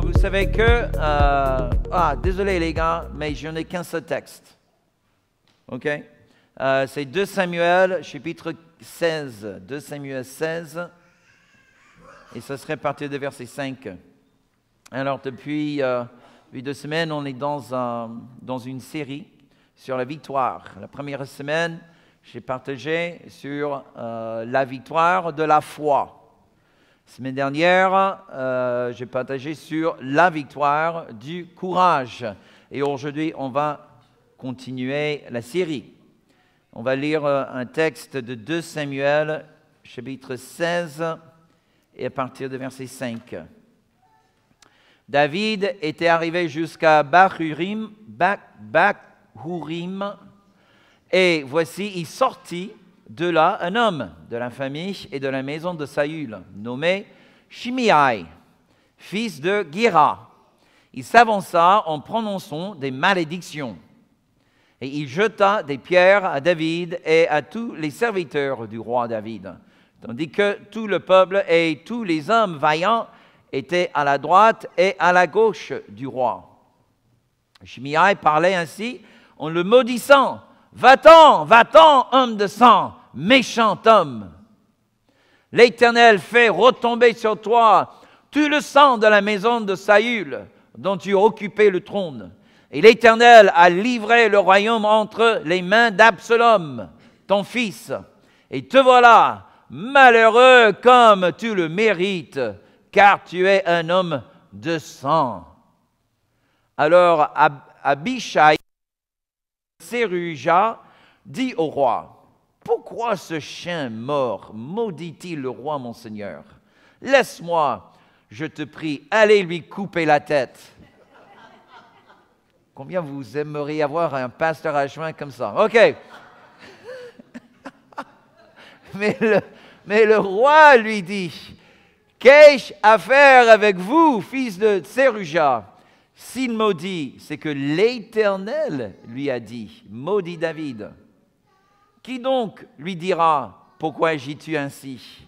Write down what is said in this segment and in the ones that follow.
vous savez que... Euh, ah, désolé les gars, mais je n'ai qu'un seul texte. OK euh, C'est 2 Samuel, chapitre 16. 2 Samuel 16. Et ce serait parti de verset 5. Alors, depuis, euh, deux semaines, on est dans, un, dans une série sur la victoire. La première semaine, j'ai partagé sur euh, la victoire de la foi. Semaine dernière, euh, j'ai partagé sur la victoire du courage. Et aujourd'hui, on va continuer la série. On va lire euh, un texte de 2 Samuel, chapitre 16, et à partir de verset 5. David était arrivé jusqu'à Bahurim, et voici, il sortit de là un homme de la famille et de la maison de Saül, nommé Shimei, fils de Gira. Il s'avança en prononçant des malédictions. Et il jeta des pierres à David et à tous les serviteurs du roi David, tandis que tout le peuple et tous les hommes vaillants étaient à la droite et à la gauche du roi. Shimei parlait ainsi en le maudissant Va-t'en, va-t'en, homme de sang, méchant homme. L'Éternel fait retomber sur toi tout le sang de la maison de Saül, dont tu as le trône. Et l'Éternel a livré le royaume entre les mains d'Absalom, ton fils. Et te voilà, malheureux comme tu le mérites, car tu es un homme de sang. Alors Abishai Sérugia dit au roi, Pourquoi ce chien mort maudit-il le roi monseigneur Laisse-moi, je te prie, allez lui couper la tête. Combien vous aimeriez avoir un pasteur à chemin comme ça Ok. mais, le, roi lui dit, Qu'ai-je à faire avec vous, fils de Sérugia? » S'il maudit, c'est que l'Éternel lui a dit, maudit David. Qui donc lui dira, pourquoi agis-tu ainsi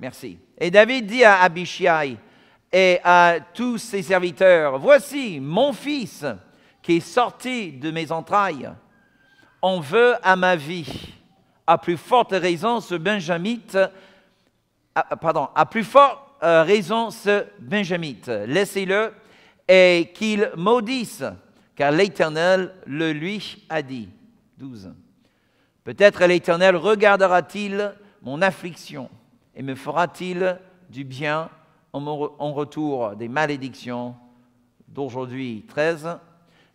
Merci. Et David dit à Abishai et à tous ses serviteurs, voici mon fils qui est sorti de mes entrailles. On veut à ma vie, à plus forte raison ce Benjamite, pardon, à plus forte euh, raison ce Benjamite. Laissez-le et qu'il maudisse, car l'Éternel le lui a dit. 12. Peut-être l'Éternel regardera-t-il mon affliction et me fera-t-il du bien en retour des malédictions d'aujourd'hui. 13.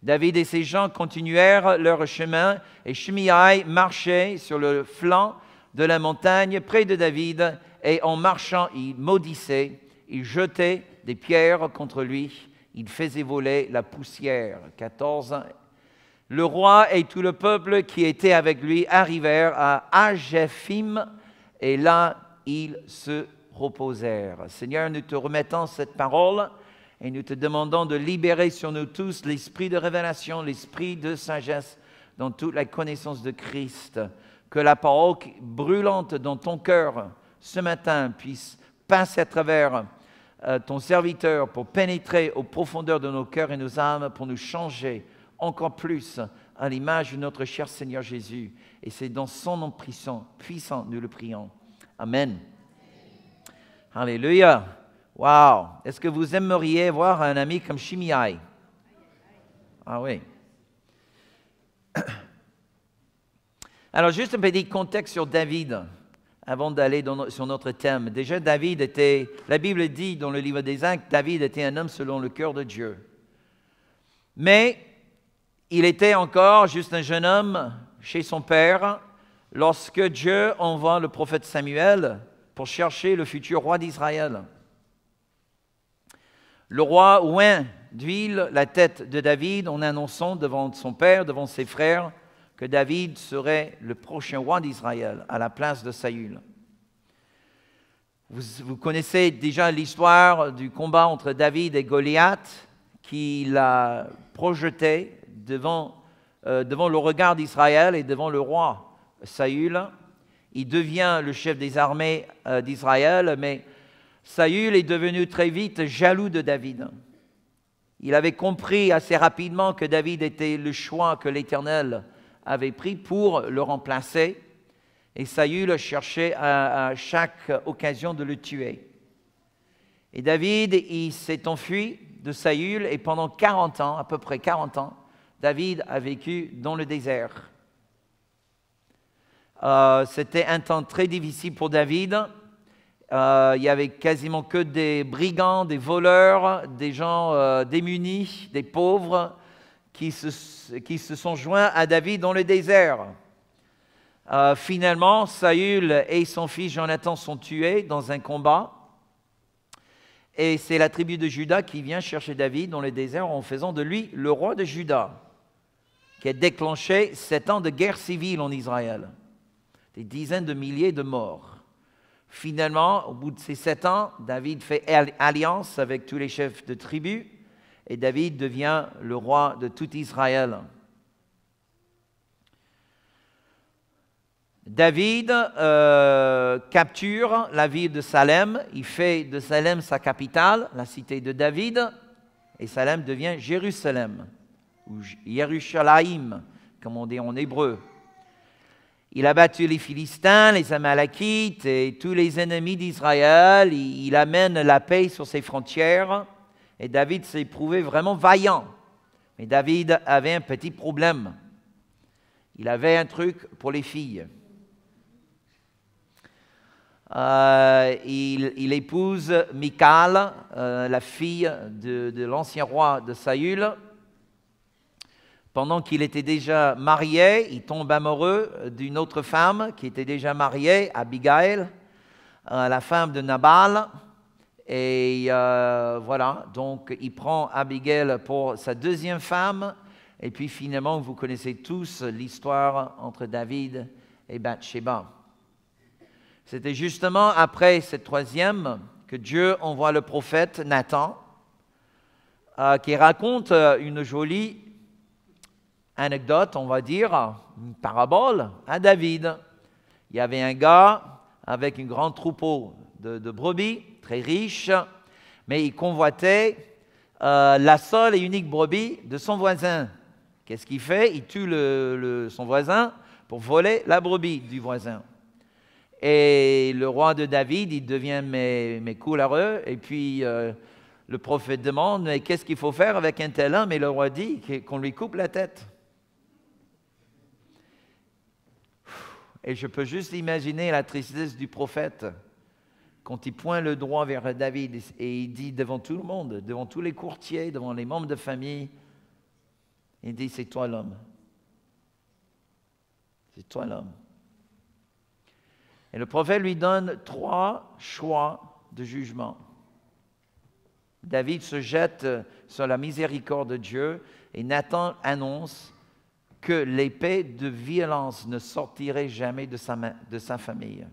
David et ses gens continuèrent leur chemin et Shimei marchait sur le flanc de la montagne près de David et en marchant, il maudissait, il jetait des pierres contre lui, il faisait voler la poussière. 14. Le roi et tout le peuple qui était avec lui arrivèrent à Ajephim, et là ils se reposèrent. Seigneur, nous te remettons cette parole et nous te demandons de libérer sur nous tous l'esprit de révélation, l'esprit de sagesse dans toute la connaissance de Christ. Que la parole brûlante dans ton cœur ce matin puisse passer à travers euh, ton serviteur pour pénétrer aux profondeurs de nos cœurs et nos âmes, pour nous changer encore plus à l'image de notre cher Seigneur Jésus. Et c'est dans son nom puissant, nous le prions. Amen. Alléluia. Wow. Est-ce que vous aimeriez voir un ami comme Shimei? Ah oui. Alors, juste un petit contexte sur David avant d'aller sur notre thème. Déjà, David était, la Bible dit dans le livre des Actes, David était un homme selon le cœur de Dieu. Mais il était encore juste un jeune homme chez son père lorsque Dieu envoie le prophète Samuel pour chercher le futur roi d'Israël. Le roi oint d'huile la tête de David en annonçant devant son père, devant ses frères, que David serait le prochain roi d'Israël à la place de Saül. Vous, connaissez déjà l'histoire du combat entre David et Goliath qui l'a projeté euh, devant, le regard d'Israël et devant le roi Saül. Il devient le chef des armées euh, d'Israël, mais Saül est devenu très vite jaloux de David. Il avait compris assez rapidement que David était le choix que l'Éternel avait pris pour le remplacer. Et Saül cherchait à, chaque occasion de le tuer. Et David, il s'est enfui de Saül et pendant 40 ans, à peu près 40 ans, David a vécu dans le désert. Euh, c'était un temps très difficile pour David. Euh, il n'y avait quasiment que des brigands, des voleurs, des gens euh, démunis, des pauvres, qui se, sont joints à David dans le désert. Euh, finalement, Saül et son fils Jonathan sont tués dans un combat. Et c'est la tribu de Juda qui vient chercher David dans le désert en faisant de lui le roi de Juda, qui a déclenché sept ans de guerre civile en Israël. Des dizaines de milliers de morts. Finalement, au bout de ces sept ans, David fait alliance avec tous les chefs de tribu et David devient le roi de tout Israël. David euh, capture la ville de Salem, il fait de Salem sa capitale, la cité de David, et Salem devient Jérusalem, ou Yerushalayim, comme on dit en hébreu. Il a battu les Philistins, les Amalekites et tous les ennemis d'Israël, il amène la paix sur ses frontières. Et David s'est prouvé vraiment vaillant. Mais David avait un petit problème. Il avait un truc pour les filles. Euh, il, épouse Michal, euh, la fille de, l'ancien roi de Saül. Pendant qu'il était déjà marié, il tombe amoureux d'une autre femme qui était déjà mariée, Abigail, la femme de Nabal. Et euh, voilà, donc il prend Abigail pour sa deuxième femme. Et puis finalement, vous connaissez tous l'histoire entre David et Bathsheba. C'était justement après cette troisième que Dieu envoie le prophète Nathan, euh, qui raconte euh, une jolie anecdote, on va dire, une parabole à David. Il y avait un gars avec un grand troupeau, de, brebis, très riche, mais il convoitait euh, la seule et unique brebis de son voisin. Qu'est-ce qu'il fait Il tue son voisin pour voler la brebis du voisin. Et le roi de David, il devient mes, mes et puis euh, le prophète demande, mais qu'est-ce qu'il faut faire avec un tel homme Et le roi dit qu'on lui coupe la tête. Et je peux juste imaginer la tristesse du prophète quand il pointe le droit vers David et il dit devant tout le monde, devant tous les courtiers, devant les membres de famille, il dit, c'est toi l'homme. C'est toi l'homme. Et le prophète lui donne trois choix de jugement. David se jette sur la miséricorde de Dieu et Nathan annonce que l'épée de violence ne sortirait jamais de sa, de sa famille.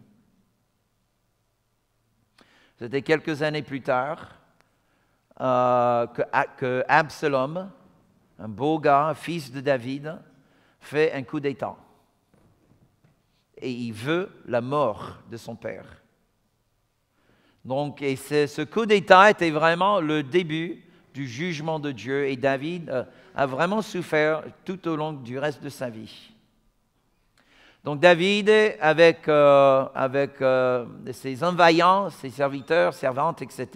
C'était quelques années plus tard euh, que, Absalom, un beau gars, fils de David, fait un coup d'État. Et il veut la mort de son père. Donc, et ce coup d'État était vraiment le début du jugement de Dieu. Et David euh, a vraiment souffert tout au long du reste de sa vie. Donc David, avec, euh, avec euh, ses envahants, ses serviteurs, servantes, etc.,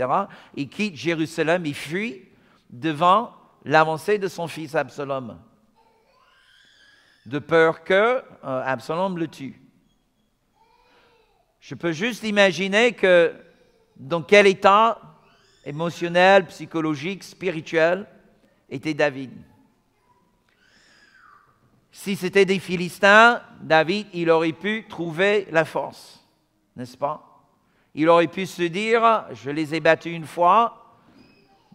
il quitte Jérusalem, il fuit devant l'avancée de son fils Absalom, de peur que euh, Absalom le tue. Je peux juste imaginer que dans quel état émotionnel, psychologique, spirituel était David. Si c'était des Philistins, David, il aurait pu trouver la force, n'est-ce pas Il aurait pu se dire, je les ai battus une fois,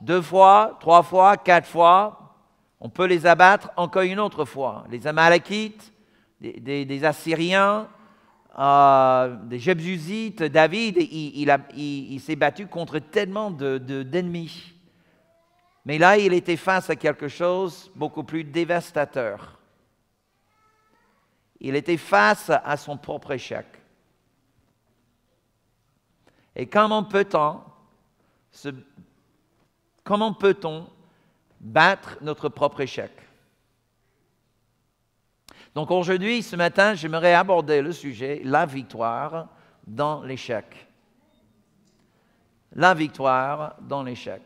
deux fois, trois fois, quatre fois, on peut les abattre encore une autre fois. Les Amalekites, des, Assyriens, euh, des Jebusites. David, il, s'est battu contre tellement d'ennemis. De, Mais là, il était face à quelque chose beaucoup plus dévastateur. Il était face à son propre échec. Et comment peut-on comment peut-on battre notre propre échec Donc aujourd'hui, ce matin, j'aimerais aborder le sujet la victoire dans l'échec. La victoire dans l'échec.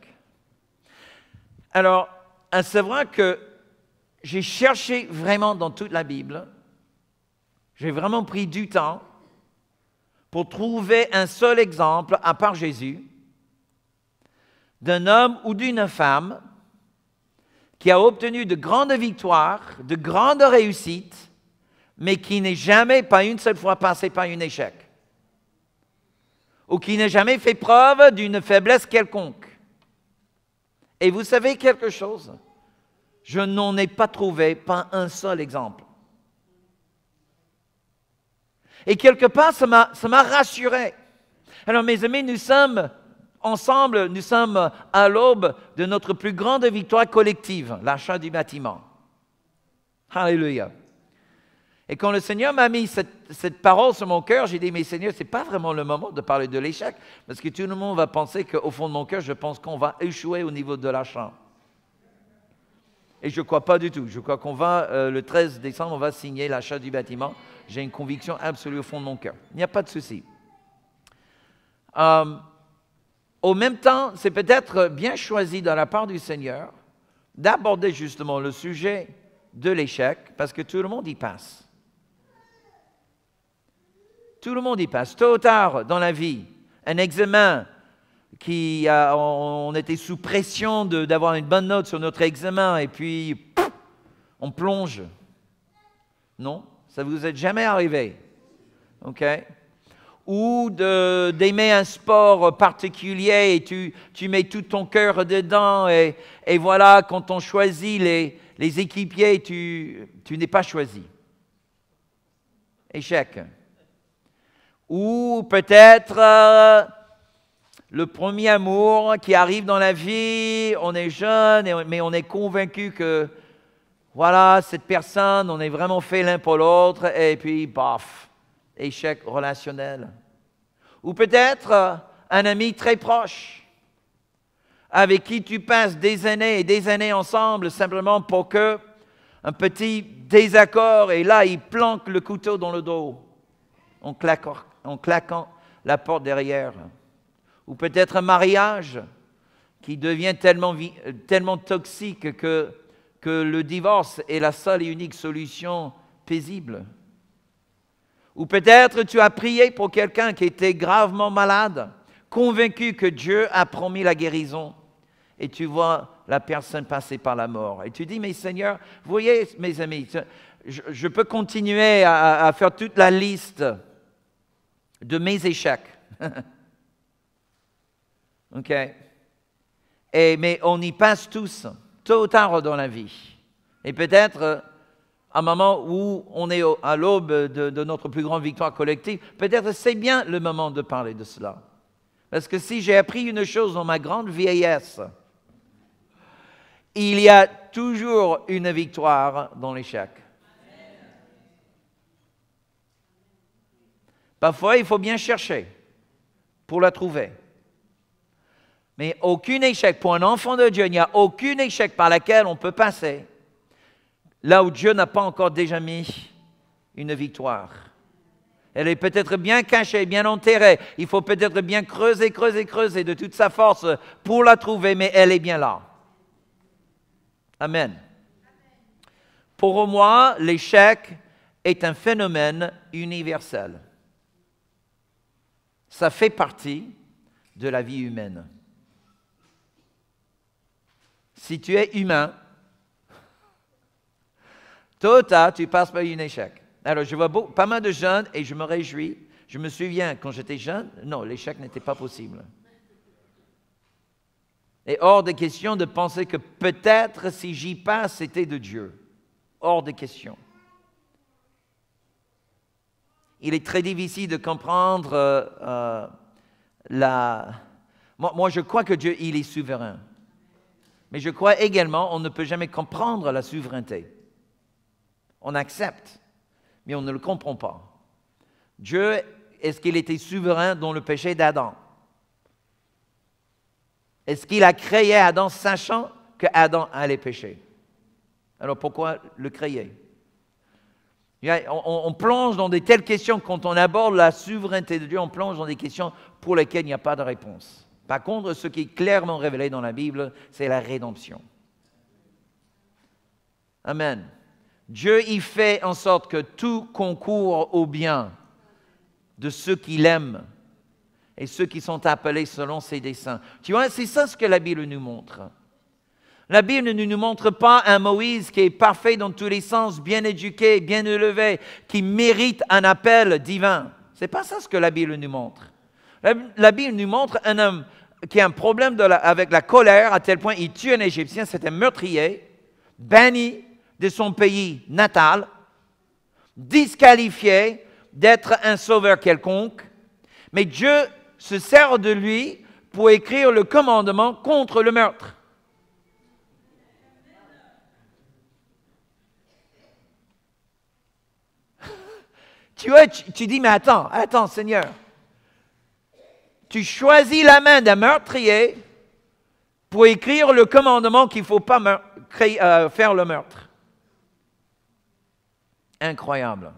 Alors, hein, c'est vrai que j'ai cherché vraiment dans toute la Bible j'ai vraiment pris du temps pour trouver un seul exemple, à part Jésus, d'un homme ou d'une femme qui a obtenu de grandes victoires, de grandes réussites, mais qui n'est jamais, pas une seule fois, passé par un échec, ou qui n'a jamais fait preuve d'une faiblesse quelconque. Et vous savez quelque chose Je n'en ai pas trouvé pas un seul exemple. Et quelque part, ça m'a rassuré. Alors mes amis, nous sommes ensemble, nous sommes à l'aube de notre plus grande victoire collective, l'achat du bâtiment. Alléluia. Et quand le Seigneur m'a mis cette, parole sur mon cœur, j'ai dit, mais Seigneur, ce n'est pas vraiment le moment de parler de l'échec, parce que tout le monde va penser qu'au fond de mon cœur, je pense qu'on va échouer au niveau de l'achat. Et je ne crois pas du tout. Je crois qu'on va, euh, le 13 décembre, on va signer l'achat du bâtiment. J'ai une conviction absolue au fond de mon cœur. Il n'y a pas de souci. Euh, au même temps, c'est peut-être bien choisi de la part du Seigneur d'aborder justement le sujet de l'échec, parce que tout le monde y passe. Tout le monde y passe. Tôt ou tard dans la vie, un examen, qui a, on était sous pression d'avoir une bonne note sur notre examen et puis on plonge. Non, ça vous est jamais arrivé. OK ou d'aimer un sport particulier et tu, tu, mets tout ton cœur dedans et, et voilà, quand on choisit les, les équipiers, tu, tu n'es pas choisi. Échec. Ou peut-être euh, le premier amour qui arrive dans la vie, on est jeune, mais on est convaincu que, voilà, cette personne, on est vraiment fait l'un pour l'autre, et puis, baf, échec relationnel. Ou peut-être euh, un ami très proche, avec qui tu passes des années et des années ensemble, simplement pour que un petit désaccord, et là, il planque le couteau dans le dos, en claquant la porte derrière ou peut-être un mariage qui devient tellement, tellement toxique que, que le divorce est la seule et unique solution paisible. Ou peut-être tu as prié pour quelqu'un qui était gravement malade, convaincu que Dieu a promis la guérison, et tu vois la personne passer par la mort. Et tu dis, mais Seigneur, vous voyez, mes amis, je, peux continuer à faire toute la liste de mes échecs. OK? mais on y passe tous, tôt ou tard dans la vie. Et peut-être, à euh, un moment où on est à l'aube de, de notre plus grande victoire collective, peut-être c'est bien le moment de parler de cela. Parce que si j'ai appris une chose dans ma grande vieillesse, il y a toujours une victoire dans l'échec. Parfois, il faut bien chercher pour la trouver. Mais aucun échec pour un enfant de Dieu, il n'y a aucune échec par laquelle on peut passer là où Dieu n'a pas encore déjà mis une victoire. Elle est peut-être bien cachée, bien enterrée. Il faut peut-être bien creuser, creuser, creuser de toute sa force pour la trouver, mais elle est bien là. Amen. Pour moi, l'échec est un phénomène universel. Ça fait partie de la vie humaine si tu es humain, tôt tu passes par un échec. Alors, je vois pas mal de jeunes et je me réjouis. Je me souviens, quand j'étais jeune, non, l'échec n'était pas possible. Et hors de question de penser que peut-être si j'y passe, c'était de Dieu. Hors de question. Il est très difficile de comprendre euh, euh, la... moi, je crois que Dieu, il est souverain. Mais je crois également on ne peut jamais comprendre la souveraineté. On accepte, mais on ne le comprend pas. Dieu, est-ce qu'il était souverain dans le péché d'Adam Est-ce qu'il a créé Adam sachant que Adam allait pécher Alors pourquoi le créer on, on, plonge dans de telles questions quand on aborde la souveraineté de Dieu, on plonge dans des questions pour lesquelles il n'y a pas de réponse. Par contre, ce qui est clairement révélé dans la Bible, c'est la rédemption. Amen. Dieu y fait en sorte que tout concourt au bien de ceux qu'il aime et ceux qui sont appelés selon ses desseins. Tu vois, c'est ça ce que la Bible nous montre. La Bible ne nous montre pas un Moïse qui est parfait dans tous les sens, bien éduqué, bien élevé, qui mérite un appel divin. C'est pas ça ce que la Bible nous montre. la Bible nous montre un homme qui a un problème avec la colère à tel point il tue un Égyptien, c'est un meurtrier, banni de son pays natal, disqualifié d'être un sauveur quelconque, mais Dieu se sert de lui pour écrire le commandement contre le meurtre. tu, vois, tu dis, mais attends, attends Seigneur, tu choisis la main d'un meurtrier pour écrire le commandement qu'il ne faut pas euh, faire le meurtre. Incroyable.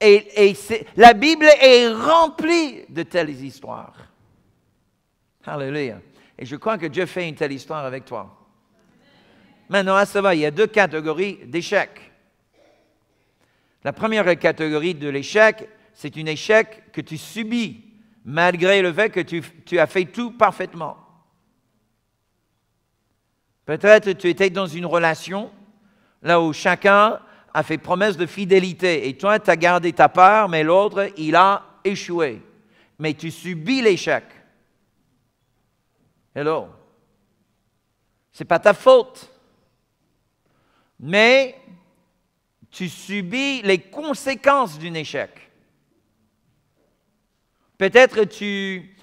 Et, la Bible est remplie de telles histoires. Alléluia. Et je crois que Dieu fait une telle histoire avec toi. Maintenant, à ah, va, il y a deux catégories d'échecs. La première catégorie de l'échec, c'est un échec que tu subis malgré le fait que tu, as fait tout parfaitement. Peut-être tu étais dans une relation là où chacun a fait promesse de fidélité et toi, tu as gardé ta part, mais l'autre, il a échoué. Mais tu subis l'échec. Hello. Ce n'est pas ta faute. Mais tu subis les conséquences d'un échec. Peut-être tu,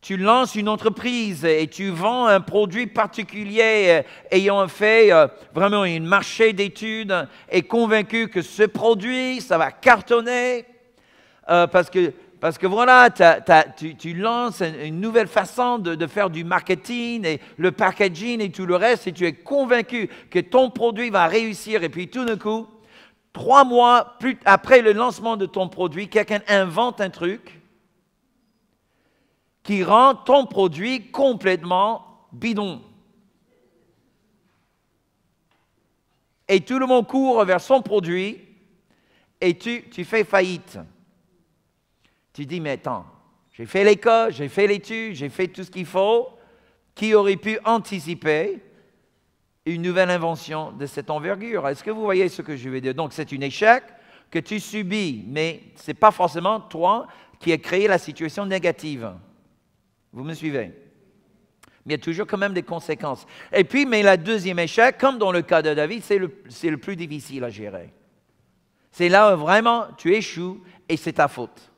tu lances une entreprise et tu vends un produit particulier euh, ayant fait euh, vraiment un marché d'études et convaincu que ce produit, ça va cartonner euh, parce que voilà, tu, lances une nouvelle façon de, faire du marketing et le packaging et tout le reste, et tu es convaincu que ton produit va réussir. Et puis tout d'un coup, trois mois après le lancement de ton produit, quelqu'un invente un truc qui rend ton produit complètement bidon. Et tout le monde court vers son produit et tu, fais faillite. Tu dis, mais attends, j'ai fait l'école, j'ai fait l'étude, j'ai fait tout ce qu'il faut. Qui aurait pu anticiper une nouvelle invention de cette envergure Est-ce que vous voyez ce que je veux dire Donc c'est un échec que tu subis, mais ce n'est pas forcément toi qui as créé la situation négative. Vous me suivez Mais il y a toujours quand même des conséquences. Et puis, mais la deuxième échec, comme dans le cas de David, c'est le, plus difficile à gérer. C'est là où vraiment tu échoues et c'est ta faute.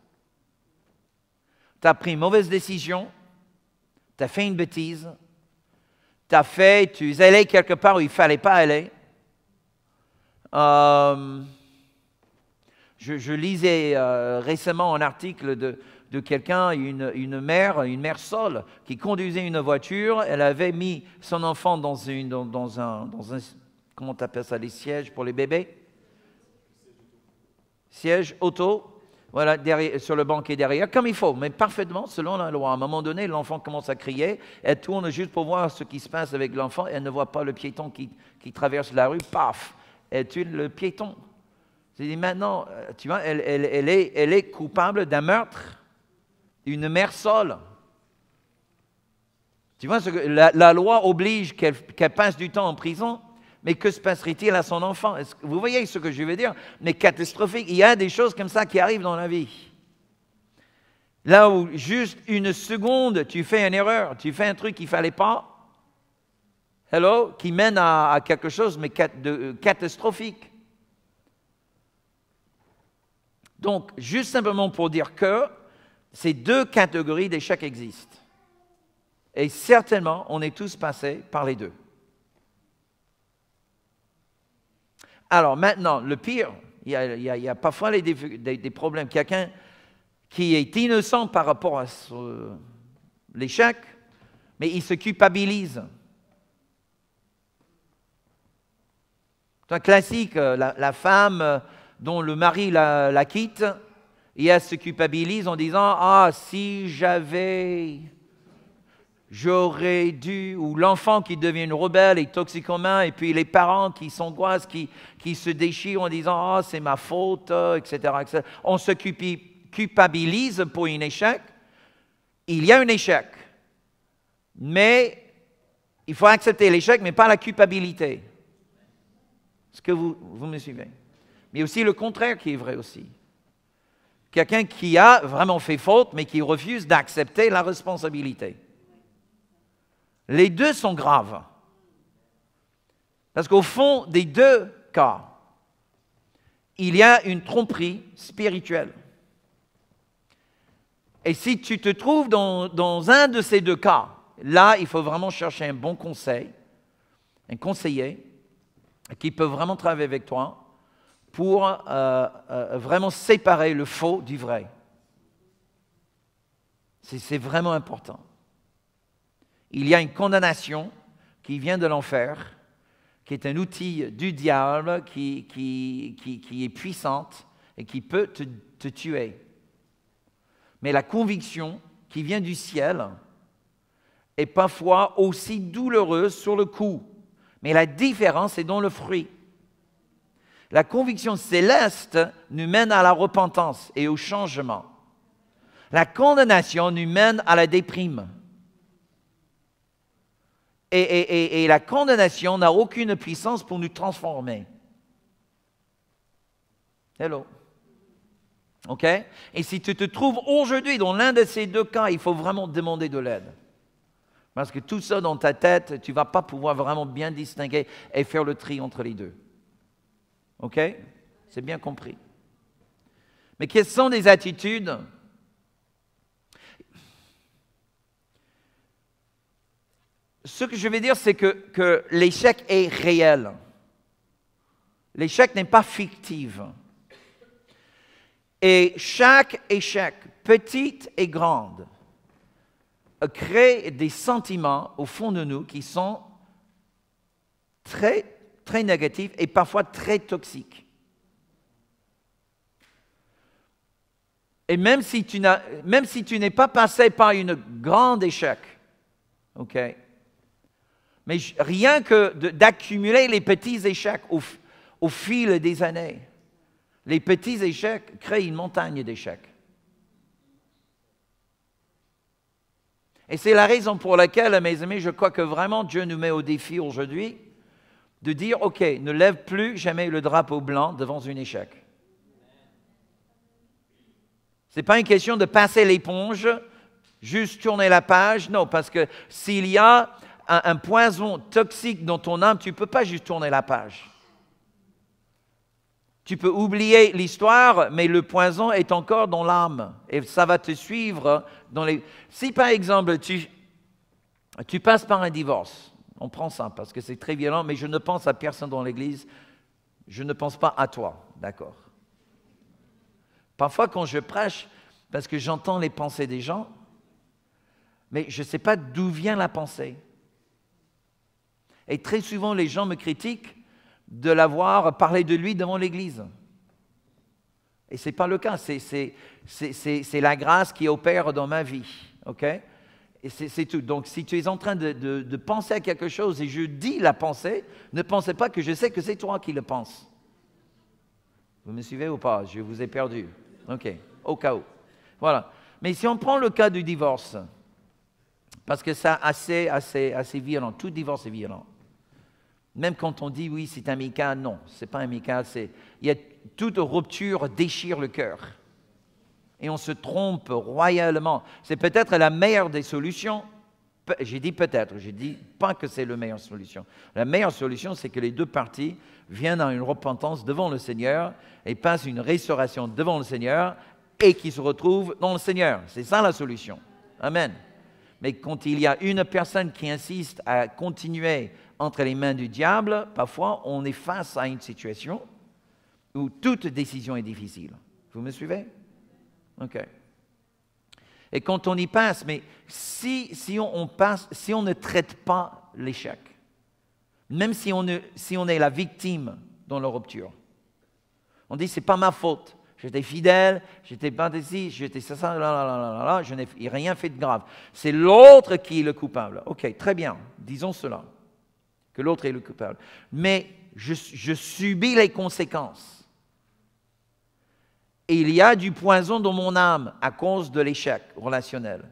Tu as pris une mauvaise décision, tu as fait une bêtise, tu as fait, tu es allé quelque part où il ne fallait pas aller. Euh, je, lisais euh, récemment un article de, de quelqu'un, une, mère, une mère seule, qui conduisait une voiture. Elle avait mis son enfant dans, une, dans, un, Comment un. Comment ça Les sièges pour les bébés Siège auto voilà, derrière, sur le banquet derrière, comme il faut, mais parfaitement selon la loi. À un moment donné, l'enfant commence à crier, elle tourne juste pour voir ce qui se passe avec l'enfant, elle ne voit pas le piéton qui, traverse la rue, paf, elle tue le piéton. C'est maintenant, euh, tu vois, elle, est, elle est coupable d'un meurtre une mère seule. Tu vois, la, la loi oblige qu'elle passe du temps en prison, mais que se passerait-il à son enfant Vous voyez ce que je veux dire Mais catastrophique, il y a des choses comme ça qui arrivent dans la vie. Là où juste une seconde, tu fais une erreur, tu fais un truc qu'il ne fallait pas, hello, qui mène à, quelque chose, mais de, euh, catastrophique. Donc, juste simplement pour dire que ces deux catégories d'échecs existent. Et certainement, on est tous passés par les deux. Alors maintenant, le pire, il y a, parfois des, problèmes. Quelqu'un qui est innocent par rapport à l'échec, mais il se culpabilise. C'est un classique, euh, la, femme euh, dont le mari la quitte, et elle se culpabilise en disant Ah, si j'avais, j'aurais dû, ou l'enfant qui devient rebelle et toxicomane, et puis les parents qui s'angoissent, qui, qui se déchirent en disant Ah, c'est ma faute, euh, etc., On se culpabilise pour un échec. Il y a un échec. Mais il faut accepter l'échec, mais pas la culpabilité. Est-ce que vous, vous me suivez Mais aussi le contraire qui est vrai aussi quelqu'un qui a vraiment fait faute, mais qui refuse d'accepter la responsabilité. Les deux sont graves. Parce qu'au fond des deux cas, il y a une tromperie spirituelle. Et si tu te trouves dans, dans un de ces deux cas, là, il faut vraiment chercher un bon conseil, un conseiller qui peut vraiment travailler avec toi pour euh, euh, vraiment séparer le faux du vrai. C'est vraiment important. Il y a une condamnation qui vient de l'enfer, qui est un outil du diable, qui, est puissante et qui peut te, te tuer. Mais la conviction qui vient du ciel est parfois aussi douloureuse sur le coup. Mais la différence est dans le fruit. La conviction céleste nous mène à la repentance et au changement. La condamnation nous mène à la déprime. Et, la condamnation n'a aucune puissance pour nous transformer. Hello. OK Et si tu te trouves aujourd'hui dans l'un de ces deux cas, il faut vraiment demander de l'aide. Parce que tout ça dans ta tête, tu ne vas pas pouvoir vraiment bien distinguer et faire le tri entre les deux. OK C'est bien compris. Mais quelles sont les attitudes Ce que je vais dire, c'est que, que l'échec est réel. L'échec n'est pas fictif. Et chaque échec, petite et grande, crée des sentiments au fond de nous qui sont très très et parfois très toxique. Et même si tu n'es si pas passé par une grand échec, ok, mais rien que d'accumuler les petits échecs au, au fil des années, les petits échecs créent une montagne d'échecs. Et c'est la raison pour laquelle, mes amis, je crois que vraiment Dieu nous met au défi aujourd'hui de dire, OK, ne lève plus jamais le drapeau blanc devant un échec. Ce n'est pas une question de passer l'éponge, juste tourner la page, non, parce que s'il y a un, poison toxique dans ton âme, tu ne peux pas juste tourner la page. Tu peux oublier l'histoire, mais le poison est encore dans l'âme et ça va te suivre. Dans les... Si par exemple tu passes par un divorce, on prend ça parce que c'est très violent, mais je ne pense à personne dans l'Église, je ne pense pas à toi, d'accord Parfois quand je prêche, parce que j'entends les pensées des gens, mais je ne sais pas d'où vient la pensée. Et très souvent, les gens me critiquent de l'avoir parlé de lui devant l'Église. Et ce n'est pas le cas, c'est la grâce qui opère dans ma vie. ok et c'est tout. Donc si tu es en train de, penser à quelque chose et je dis la pensée, ne pensez pas que je sais que c'est toi qui le pense. Vous me suivez ou pas Je vous ai perdu. OK, au cas où. Voilà. Mais si on prend le cas du divorce, parce que c'est assez, assez, violent, tout divorce est violent. Même quand on dit oui, c'est un amical, non, c'est pas amical, c'est. Il y a toute rupture déchire le cœur et on se trompe royalement. C'est peut-être la meilleure des solutions. J'ai dit peut-être, j'ai dit pas que c'est la meilleure solution. La meilleure solution, c'est que les deux parties viennent à une repentance devant le Seigneur et passent une restauration devant le Seigneur et qu'ils se retrouvent dans le Seigneur. C'est ça la solution. Amen. Mais quand il y a une personne qui insiste à continuer entre les mains du diable, parfois on est face à une situation où toute décision est difficile. Vous me suivez OK. Et quand on y passe, mais si, si on, si on ne traite pas l'échec, même si on, est la victime dans la rupture, on dit c'est pas ma faute. J'étais fidèle, j'étais pas ici, j'étais ça, ça, là, là, là, là, je n'ai rien fait de grave. C'est l'autre qui est le coupable. Ok, très bien, disons cela, que l'autre est le coupable. Mais je subis les conséquences et il y a du poison dans mon âme à cause de l'échec relationnel.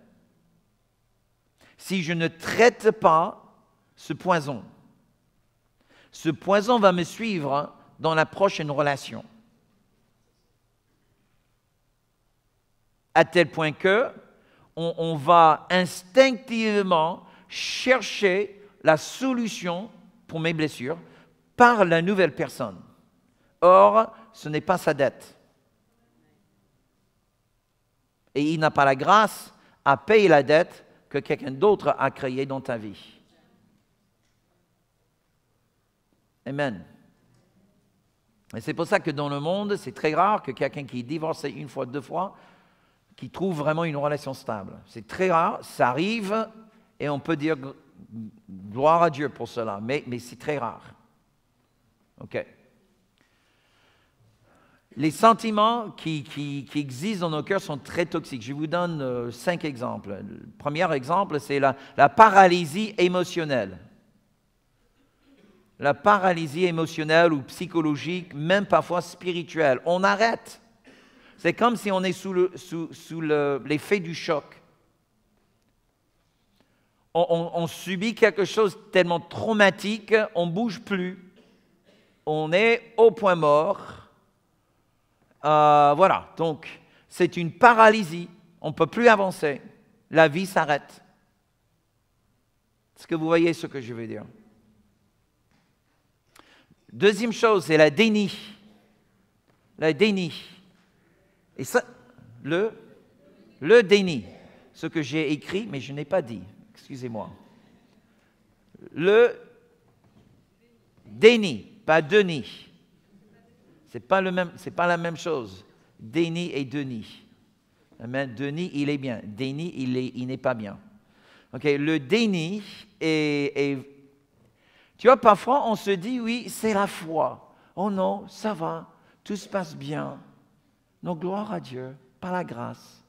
Si je ne traite pas ce poison, ce poison va me suivre dans la prochaine relation. À tel point que on va instinctivement chercher la solution pour mes blessures par la nouvelle personne. Or, ce n'est pas sa dette. Et il n'a pas la grâce à payer la dette que quelqu'un d'autre a créée dans ta vie. Amen. Et c'est pour ça que dans le monde, c'est très rare que quelqu'un qui est divorcé une fois, deux fois, qui trouve vraiment une relation stable. C'est très rare, ça arrive, et on peut dire gloire à Dieu pour cela, mais, mais c'est très rare. OK. Les sentiments qui, existent dans nos cœurs sont très toxiques. Je vous donne euh, cinq exemples. Le premier exemple, c'est la, paralysie émotionnelle. La paralysie émotionnelle ou psychologique, même parfois spirituelle. On arrête. C'est comme si on est sous, l'effet du choc. On, subit quelque chose tellement traumatique, on ne bouge plus. On est au point mort euh, voilà, donc c'est une paralysie, on ne peut plus avancer, la vie s'arrête. Est-ce que vous voyez ce que je veux dire Deuxième chose, c'est la déni. La déni. Et ça, le, le déni. Ce que j'ai écrit, mais je n'ai pas dit. Excusez-moi. Le déni, pas Denis. Ce n'est pas, la même chose. Déni et Denis. Amen. Denis, il est bien. Déni, il n'est il pas bien. OK, le déni est, Tu vois, parfois, on se dit, oui, c'est la foi. Oh non, ça va, tout se passe bien. Non, gloire à Dieu, pas la grâce.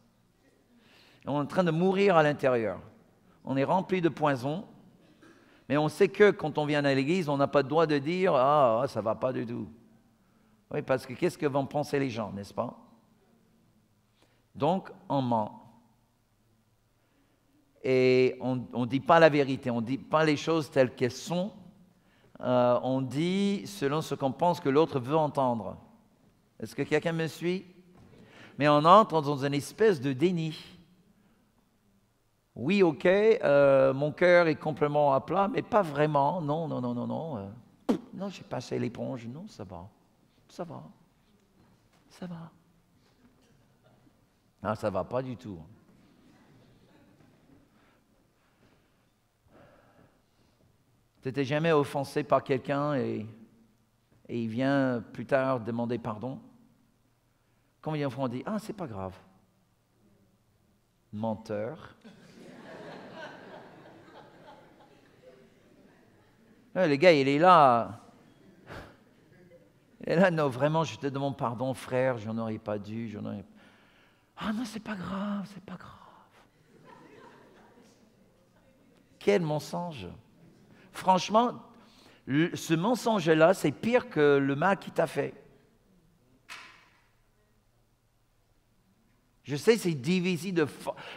On est en train de mourir à l'intérieur. On est rempli de poison. Mais on sait que quand on vient à l'église, on n'a pas le droit de dire, ah, ah ça va pas du tout. Oui, parce que qu'est-ce que vont penser les gens, n'est-ce pas Donc, on ment. Et on ne dit pas la vérité, on ne dit pas les choses telles qu'elles sont. Euh, on dit selon ce qu'on pense que l'autre veut entendre. Est-ce que quelqu'un me suit Mais on entre dans une espèce de déni. Oui, ok, euh, mon cœur est complètement à plat, mais pas vraiment. Non, non, non, non, non. Euh, non, j'ai passé l'éponge. Non, ça va ça va, ça va. Ah, ça va pas du tout. Tu n'étais jamais offensé par quelqu'un et, il vient plus tard demander pardon. Combien de fois on dit Ah, c'est pas grave Menteur. Les gars, il est là. Et là, non, vraiment, je te demande pardon, frère, j'en aurais pas dû, Ah non, c'est pas grave, c'est pas grave. Quel mensonge Franchement, ce mensonge-là, c'est pire que le mal qui t'a fait. Je sais, c'est divisé de.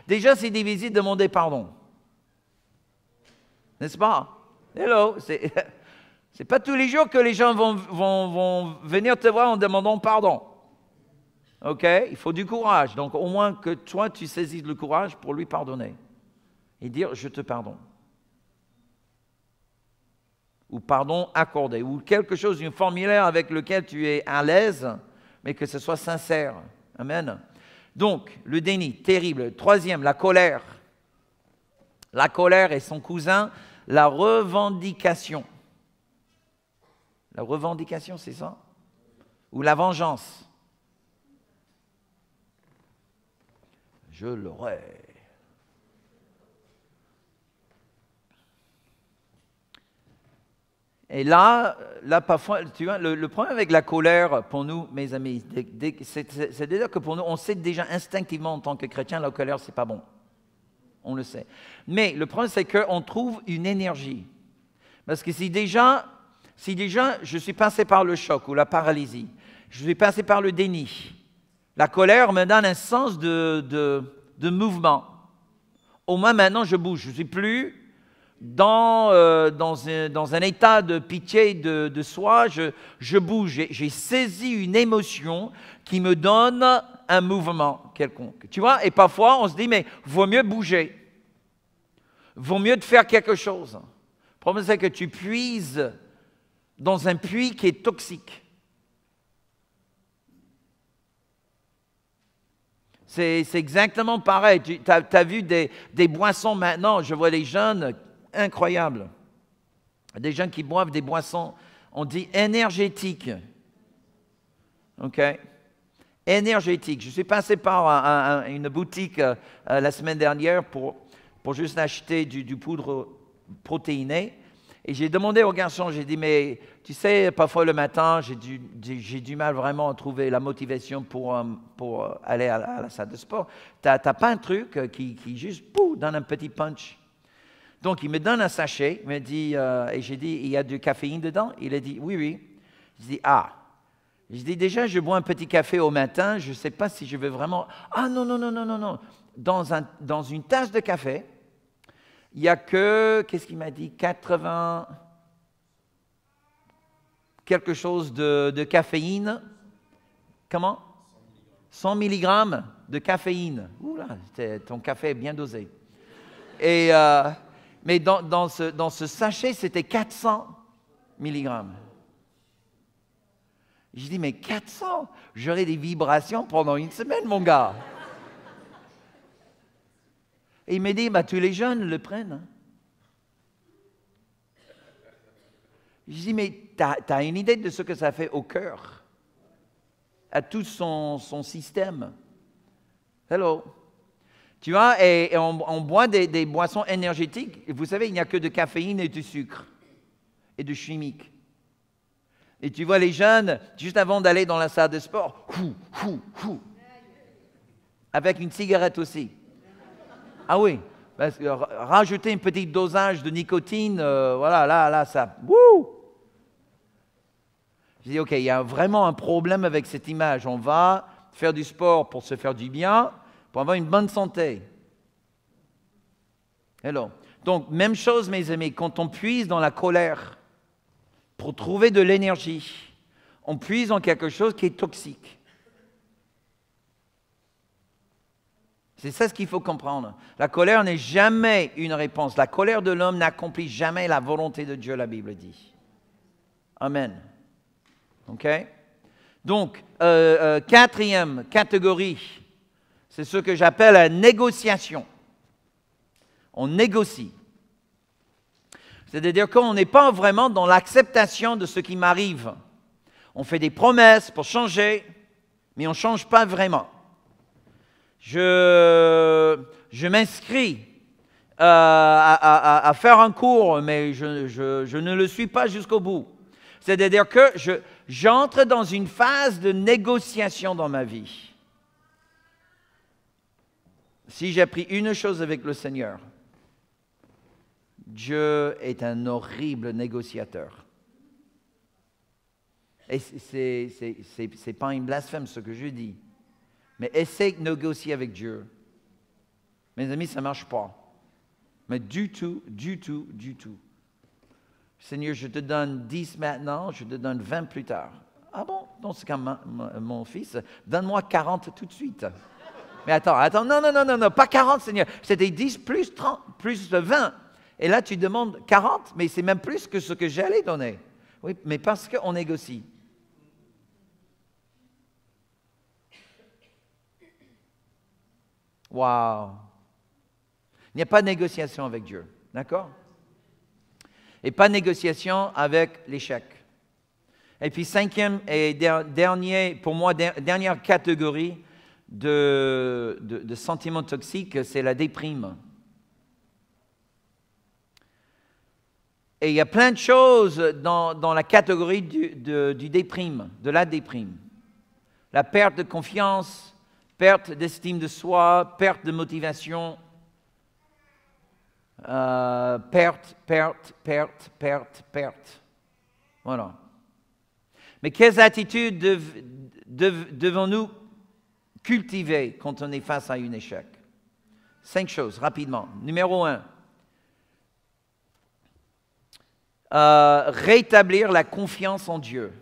Déjà, c'est divisé de demander pardon. N'est-ce pas? Hello! Ce n'est pas tous les jours que les gens vont, venir te voir en demandant pardon. OK Il faut du courage. Donc au moins que toi, tu saisisses le courage pour lui pardonner. Et dire, je te pardonne. Ou pardon accordé. Ou quelque chose, un formulaire avec lequel tu es à l'aise, mais que ce soit sincère. Amen. Donc, le déni, terrible. Troisième, la colère. La colère et son cousin, la revendication. La revendication, c'est ça Ou la vengeance Je l'aurai. Et là, là parfois, tu vois, le, problème avec la colère pour nous, mes amis, c'est déjà que pour nous, on sait déjà instinctivement en tant que chrétien, la colère, c'est pas bon. On le sait. Mais le problème, c'est qu'on trouve une énergie. Parce que si déjà si déjà, je suis pincé par le choc ou la paralysie, je suis pincé par le déni, la colère me donne un sens de, de, mouvement. Au moins maintenant, je bouge, je ne suis plus dans, euh, dans, un, dans, un, état de pitié de, de soi, je, bouge, j'ai saisi une émotion qui me donne un mouvement quelconque. Tu vois, et parfois on se dit, mais vaut mieux bouger, vaut mieux te faire quelque chose. Le problème, c'est que tu puises dans un puits qui est toxique. C'est exactement pareil. Tu as, vu des, boissons maintenant, je vois les jeunes, incroyables. Des jeunes qui boivent des boissons, on dit énergétiques. OK Énergétiques. Je suis passé par une boutique euh, la semaine dernière pour, pour juste acheter du, du poudre protéinée. Et j'ai demandé au garçon, j'ai dit, mais tu sais, parfois le matin, j'ai du, du, mal vraiment à trouver la motivation pour, pour euh, aller à la, salle de sport. Tu n'as pas un truc euh, qui, qui juste boum, donne un petit punch. Donc il me donne un sachet, il me dit, euh, et j'ai dit, il y a du caféine dedans Il a dit, oui, oui. Je dis, ah. Je dis, déjà, je bois un petit café au matin, je ne sais pas si je veux vraiment... Ah non, non, non, non, non, non. Dans, un, dans une tasse de café, il n'y a que, qu'est-ce qu'il m'a dit, 80 quelque chose de, caféine. Comment 100 mg de caféine. Ouh là, ton café est bien dosé. Euh, mais dans, ce, sachet, c'était 400 mg. Je dis, mais 400 J'aurai des vibrations pendant une semaine, mon gars. Et il m'a dit, bah, tous les jeunes le prennent. Hein. Je dis, mais tu as, une idée de ce que ça fait au cœur, à tout son, système. Hello. Tu vois, et, on, boit des, boissons énergétiques. Vous savez, il n'y a que de caféine et du sucre et de chimique. Et tu vois les jeunes, juste avant d'aller dans la salle de sport, cou cou cou avec une cigarette aussi. Ah oui, parce rajouter une petite dosage de nicotine, euh, voilà, là, là, ça. Wouh Je dis, OK, il y a vraiment un problème avec cette image. On va faire du sport pour se faire du bien, pour avoir une bonne santé. Hello. Donc, même chose, mes amis, quand on puise dans la colère pour trouver de l'énergie, on puise dans quelque chose qui est toxique. C'est ça ce qu'il faut comprendre. La colère n'est jamais une réponse. La colère de l'homme n'accomplit jamais la volonté de Dieu, la Bible dit. Amen. OK Donc, euh, euh, quatrième catégorie, c'est ce que j'appelle la négociation. On négocie. C'est-à-dire qu'on n'est pas vraiment dans l'acceptation de ce qui m'arrive. On fait des promesses pour changer, mais on ne change pas vraiment je, m'inscris euh, à, faire un cours, mais je, je ne le suis pas jusqu'au bout. C'est-à-dire que j'entre dans une phase de négociation dans ma vie. Si j'ai appris une chose avec le Seigneur, Dieu est un horrible négociateur. Et ce n'est pas une blasphème ce que je dis. Mais essaye de négocier avec Dieu. Mes amis, ça ne marche pas. Mais du tout, du tout, du tout. Seigneur, je te donne 10 maintenant, je te donne 20 plus tard. Ah bon? Donc c'est comme mon fils. Donne-moi 40 tout de suite. Mais attends, attends, non, non, non, non, non, pas 40, Seigneur. C'était 10 plus 30, plus 20. Et là, tu demandes 40, mais c'est même plus que ce que j'allais donner. Oui, mais parce qu'on négocie. Waouh Il n'y a pas de négociation avec Dieu, d'accord Et pas de négociation avec l'échec. Et puis cinquième et dernier, pour moi, dernière catégorie de, de, sentiments toxiques, c'est la déprime. Et il y a plein de choses dans, la catégorie du, du déprime, de la déprime. La perte de confiance, perte d'estime de soi, perte de motivation, euh, perte, perte, perte, perte, perte. Voilà. Mais quelles attitudes devons-nous cultiver quand on est face à un échec Cinq choses, rapidement. Numéro un, euh, rétablir la confiance en Dieu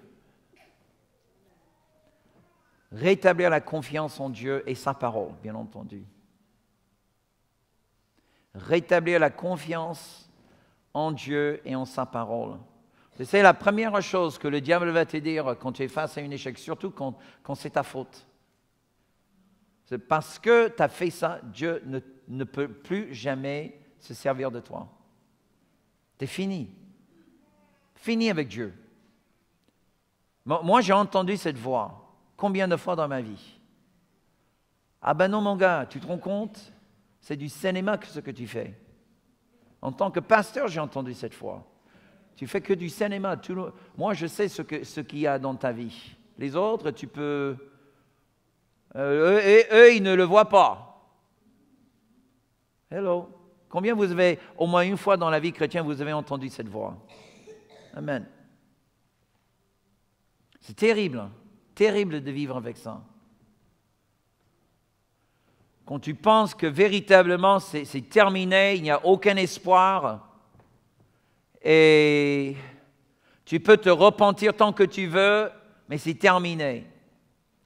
rétablir la confiance en Dieu et sa parole, bien entendu. Rétablir la confiance en Dieu et en sa parole. C'est la première chose que le diable va te dire quand tu es face à un échec, surtout quand, c'est ta faute. C'est parce que tu as fait ça, Dieu ne, ne, peut plus jamais se servir de toi. Tu es fini. Fini avec Dieu. Moi, j'ai entendu cette voix combien de fois dans ma vie Ah ben non, mon gars, tu te rends compte C'est du cinéma que ce que tu fais. En tant que pasteur, j'ai entendu cette fois. Tu fais que du cinéma. Moi, je sais ce qu'il y a dans ta vie. Les autres, tu peux... Euh, eux, eux, ils ne le voient pas. Hello. Combien vous avez, au moins une fois dans la vie chrétienne, vous avez entendu cette voix Amen. C'est terrible. Hein terrible de vivre avec ça. Quand tu penses que véritablement c'est terminé, il n'y a aucun espoir, et tu peux te repentir tant que tu veux, mais c'est terminé.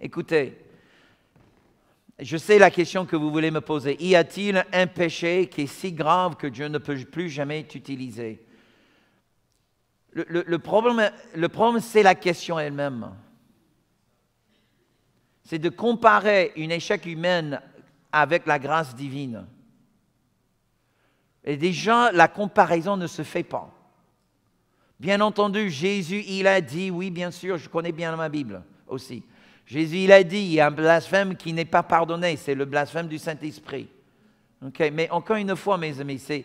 Écoutez, je sais la question que vous voulez me poser. Y a-t-il un péché qui est si grave que Dieu ne peut plus jamais t'utiliser le, le problème c'est la question elle-même c'est de comparer une échec humaine avec la grâce divine. Et déjà, la comparaison ne se fait pas. Bien entendu, Jésus, il a dit, oui, bien sûr, je connais bien ma Bible aussi. Jésus, il a dit, il y a un blasphème qui n'est pas pardonné, c'est le blasphème du Saint-Esprit. Mais encore une fois, mes amis, c'est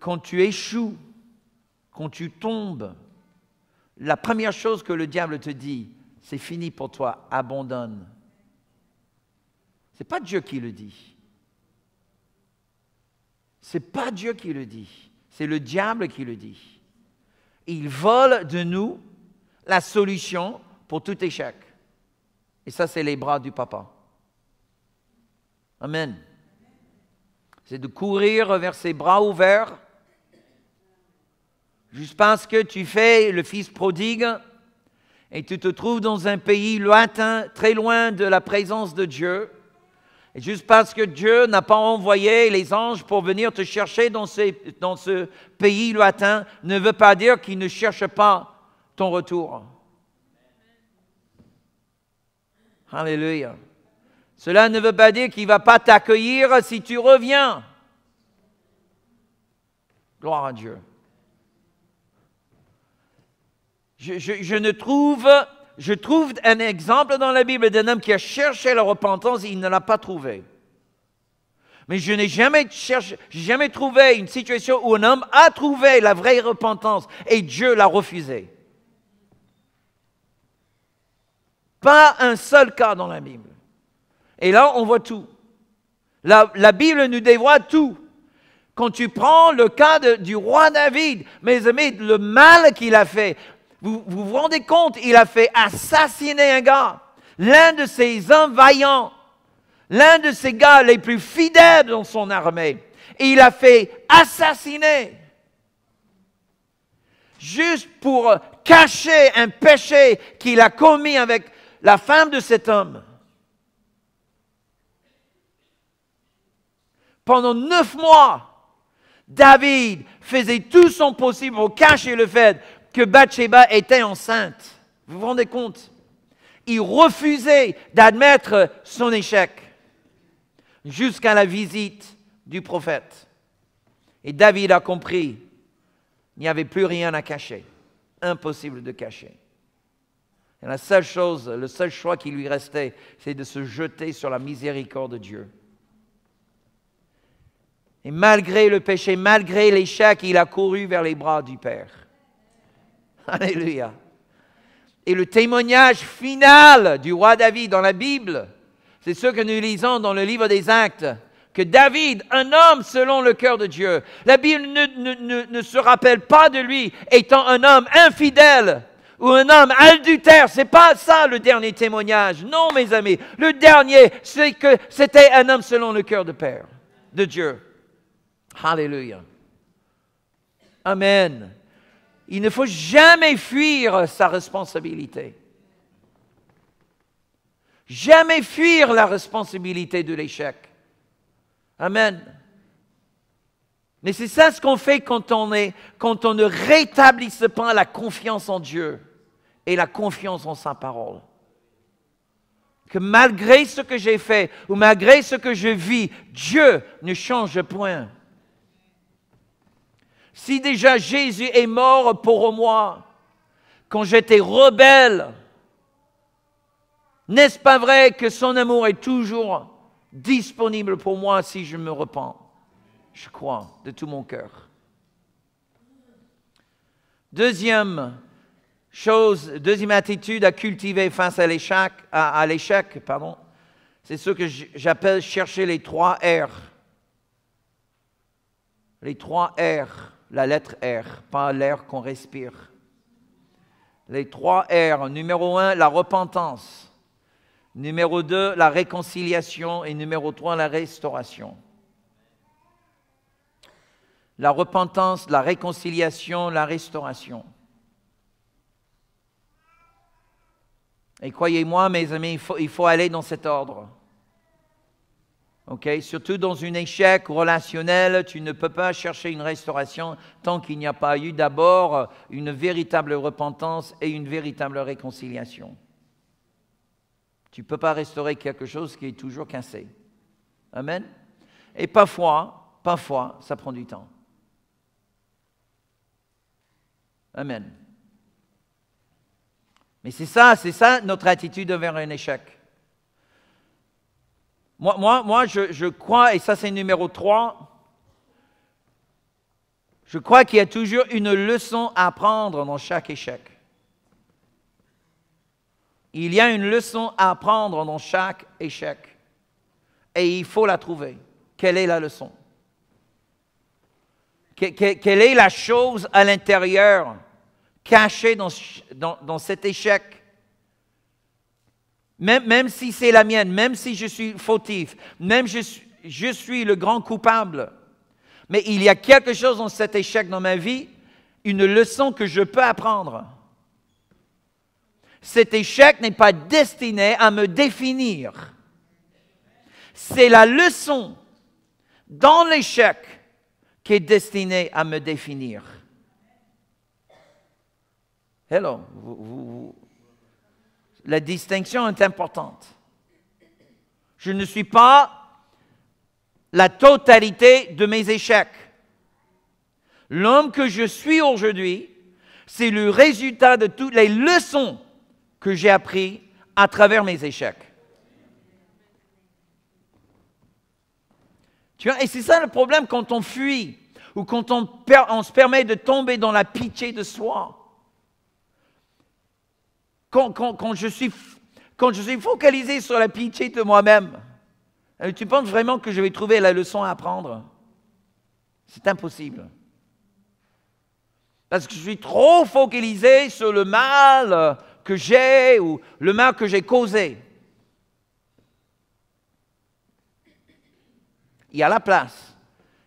quand tu échoues, quand tu tombes, la première chose que le diable te dit, c'est fini pour toi, abandonne. Ce n'est pas Dieu qui le dit. Ce n'est pas Dieu qui le dit, c'est le diable qui le dit. Il vole de nous la solution pour tout échec. Et ça, c'est les bras du papa. Amen. C'est de courir vers ses bras ouverts. Juste parce que tu fais le fils prodigue, et tu te trouves dans un pays lointain, très loin de la présence de Dieu, et juste parce que Dieu n'a pas envoyé les anges pour venir te chercher dans, dans ce pays lointain, ne veut pas dire qu'il ne cherche pas ton retour. Alléluia. Cela ne veut pas dire qu'il ne va pas t'accueillir si tu reviens. Gloire à Dieu. je, ne trouve, un exemple dans la Bible d'un homme qui a cherché la repentance et il ne l'a pas trouvé. Mais je n'ai jamais cherché, jamais trouvé une situation où un homme a trouvé la vraie repentance et Dieu l'a refusé. Pas un seul cas dans la Bible. Et là, on voit tout. La, Bible nous dévoile tout. Quand tu prends le cas du roi David, mes amis, le mal qu'il a fait, vous, vous rendez compte, il a fait assassiner un gars, l'un de ses hommes vaillants, l'un de ses gars les plus fidèles dans son armée. Et il a fait assassiner juste pour cacher un péché qu'il a commis avec la femme de cet homme. Pendant neuf mois, David faisait tout son possible pour cacher le fait que Bathsheba était enceinte. Vous vous rendez compte Il refusait d'admettre son échec jusqu'à la visite du prophète. Et David a compris, il n'y avait plus rien à cacher, impossible de cacher. Et la seule chose, le seul choix qui lui restait, c'est de se jeter sur la miséricorde de Dieu. Et malgré le péché, malgré l'échec, il a couru vers les bras du Père. Alléluia. Et le témoignage final du roi David dans la Bible, c'est ce que nous lisons dans le livre des actes, que David, un homme selon le cœur de Dieu, la Bible ne, se rappelle pas de lui étant un homme infidèle ou un homme adultère. n'est pas ça le dernier témoignage. Non, mes amis. Le dernier, c'est que c'était un homme selon le cœur de Père, de Dieu. Alléluia. Amen. Il ne faut jamais fuir sa responsabilité. Jamais fuir la responsabilité de l'échec. Amen. Mais c'est ça ce qu'on fait quand on, est, quand on ne rétablisse pas la confiance en Dieu et la confiance en sa parole. Que malgré ce que j'ai fait ou malgré ce que je vis, Dieu ne change point. Si déjà Jésus est mort pour moi, quand j'étais rebelle, n'est-ce pas vrai que son amour est toujours disponible pour moi si je me repens Je crois de tout mon cœur. Deuxième chose, deuxième attitude à cultiver face à l'échec, à, l'échec pardon, c'est ce que j'appelle chercher les trois R. Les trois R la lettre R, pas l'air qu'on respire. Les trois R, numéro un, la repentance. Numéro deux, la réconciliation. Et numéro trois, la restauration. La repentance, la réconciliation, la restauration. Et croyez-moi, mes amis, il faut aller dans cet ordre. Surtout dans un échec relationnel, tu ne peux pas chercher une restauration tant qu'il n'y a pas eu d'abord une véritable repentance et une véritable réconciliation. Tu ne peux pas restaurer quelque chose qui est toujours cassé. Amen Et parfois, parfois, ça prend du temps. Amen. Mais c'est ça, c'est ça notre attitude envers un échec. Moi, moi, je, crois, et ça c'est numéro 3, je crois qu'il y a toujours une leçon à prendre dans chaque échec. Il y a une leçon à prendre dans chaque échec. Et il faut la trouver. Quelle est la leçon Quelle est la chose à l'intérieur cachée dans, dans cet échec même, si c'est la mienne, même si je suis fautif, même je, je suis le grand coupable. Mais il y a quelque chose dans cet échec dans ma vie, une leçon que je peux apprendre. Cet échec n'est pas destiné à me définir. C'est la leçon dans l'échec qui est destinée à me définir. Hello, vous, la distinction est importante. Je ne suis pas la totalité de mes échecs. L'homme que je suis aujourd'hui, c'est le résultat de toutes les leçons que j'ai apprises à travers mes échecs. Tu et c'est ça le problème quand on fuit ou quand on, on se permet de tomber dans la pitié de soi quand, je suis, je suis focalisé sur la pitié de moi-même, euh, tu penses vraiment que je vais trouver la leçon à apprendre C'est impossible. Parce que je suis trop focalisé sur le mal que j'ai ou le mal que j'ai causé. Il y a la place.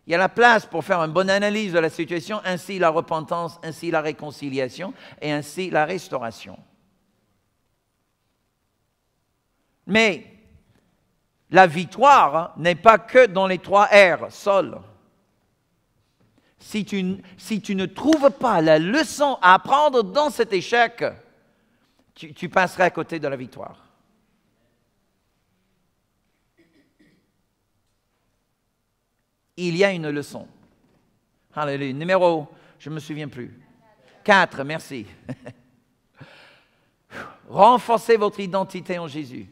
Il y a la place pour faire une bonne analyse de la situation, ainsi la repentance, ainsi la réconciliation et ainsi la restauration. Mais la victoire hein, n'est pas que dans les trois R, sol. Si tu, si tu, ne trouves pas la leçon à apprendre dans cet échec, tu, tu passeras à côté de la victoire. Il y a une leçon. Alléluia. Numéro, je ne me souviens plus. Quatre, merci. Renforcez votre identité en Jésus.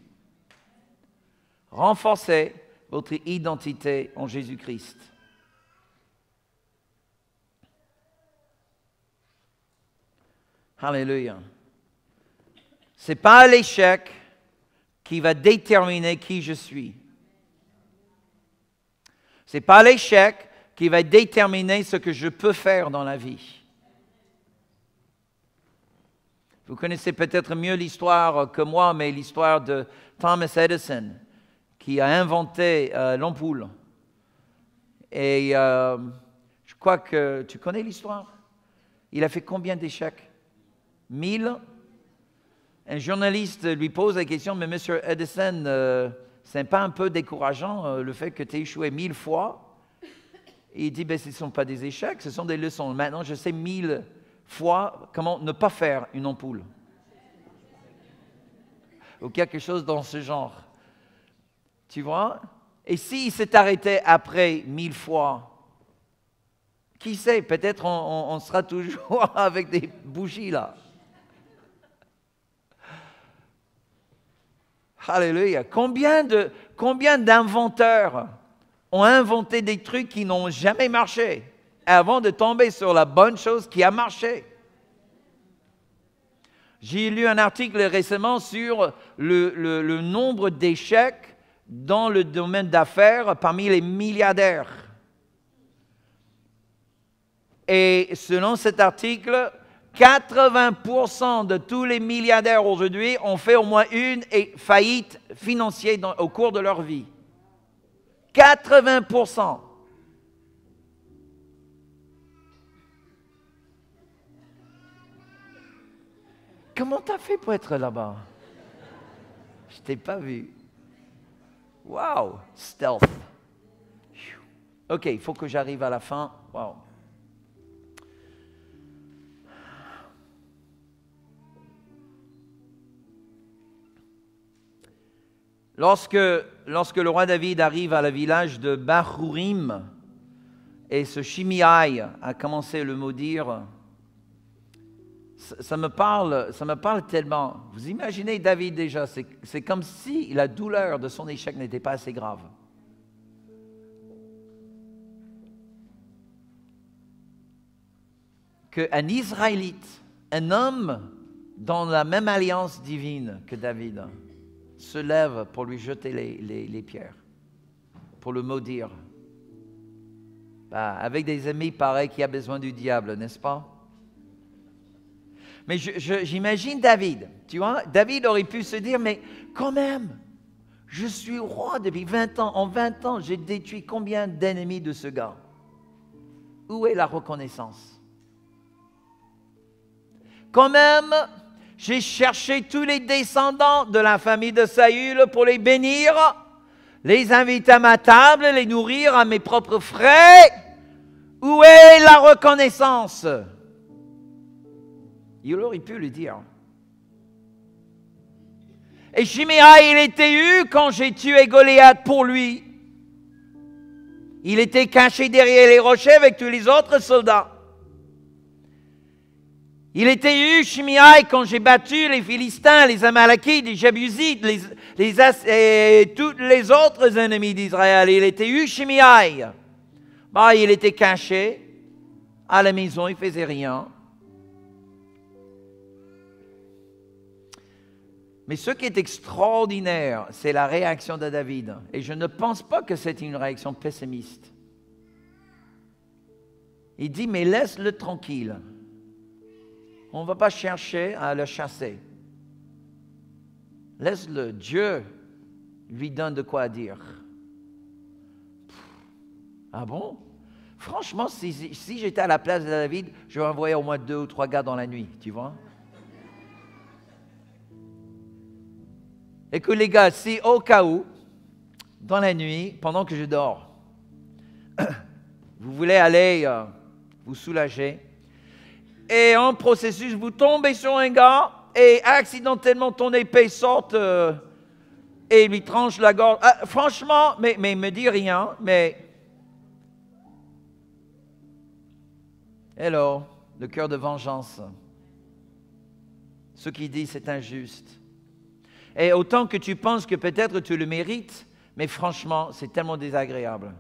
Renforcez votre identité en Jésus-Christ. Alléluia. Ce n'est pas l'échec qui va déterminer qui je suis. Ce n'est pas l'échec qui va déterminer ce que je peux faire dans la vie. Vous connaissez peut-être mieux l'histoire que moi, mais l'histoire de Thomas Edison qui a inventé euh, l'ampoule. Et euh, je crois que tu connais l'histoire. Il a fait combien d'échecs 1000. Un journaliste lui pose la question, mais Monsieur Edison, euh, c'est pas un peu décourageant le fait que tu aies échoué mille fois Il dit, ben, ce ne sont pas des échecs, ce sont des leçons. Maintenant, je sais mille fois comment ne pas faire une ampoule. Ou quelque chose dans ce genre. Tu vois Et s'il s'est arrêté après mille fois, qui sait, peut-être on, sera toujours avec des bougies là. Alléluia. Combien, de, combien d'inventeurs ont inventé des trucs qui n'ont jamais marché avant de tomber sur la bonne chose qui a marché. J'ai lu un article récemment sur le nombre d'échecs dans le domaine d'affaires parmi les milliardaires. Et selon cet article, 80% de tous les milliardaires aujourd'hui ont fait au moins une faillite financière au cours de leur vie. 80%. Comment t'as fait pour être là-bas Je t'ai pas vu. Wow, stealth. OK, il faut que j'arrive à la fin. Wow. Lorsque, lorsque le roi David arrive à la village de Bahurim et ce Shimei a commencé le maudire, ça, me parle, ça me parle tellement. Vous imaginez David déjà, c'est comme si la douleur de son échec n'était pas assez grave. Qu'un Israélite, un homme dans la même alliance divine que David, se lève pour lui jeter les, pierres, pour le maudire. Bah, avec des amis pareils, qui a besoin du diable, n'est-ce pas mais j'imagine David, tu vois, David aurait pu se dire, mais quand même, je suis roi depuis 20 ans. En 20 ans, j'ai détruit combien d'ennemis de ce gars Où est la reconnaissance Quand même, j'ai cherché tous les descendants de la famille de Saül pour les bénir, les inviter à ma table, les nourrir à mes propres frais. Où est la reconnaissance il aurait pu le dire. Et Shimei, il était eu quand j'ai tué Goliath pour lui. Il était caché derrière les rochers avec tous les autres soldats. Il était eu, Shimei, quand j'ai battu les Philistins, les Amalekites, les jabusites les, et tous les autres ennemis d'Israël. Il était eu, Shimei. Bah, il était caché à la maison, il faisait rien. Mais ce qui est extraordinaire, c'est la réaction de David. Et je ne pense pas que c'est une réaction pessimiste. Il dit, mais laisse-le tranquille. On ne va pas chercher à le chasser. Laisse-le. Dieu lui donne de quoi dire. ah bon Franchement, si, j'étais à la place de David, je envoyer au moins deux ou trois gars dans la nuit, tu vois Et les gars, si au cas où, dans la nuit, pendant que je dors, vous voulez aller euh, vous soulager, et en processus, vous tombez sur un gars, et accidentellement ton épée sort euh, et lui tranche la gorge. Ah, franchement, mais, mais il me dit rien, mais... Hello, le cœur de vengeance. Ce qui dit c'est injuste. Et autant que tu penses que peut-être tu le mérites, mais franchement, c'est tellement désagréable.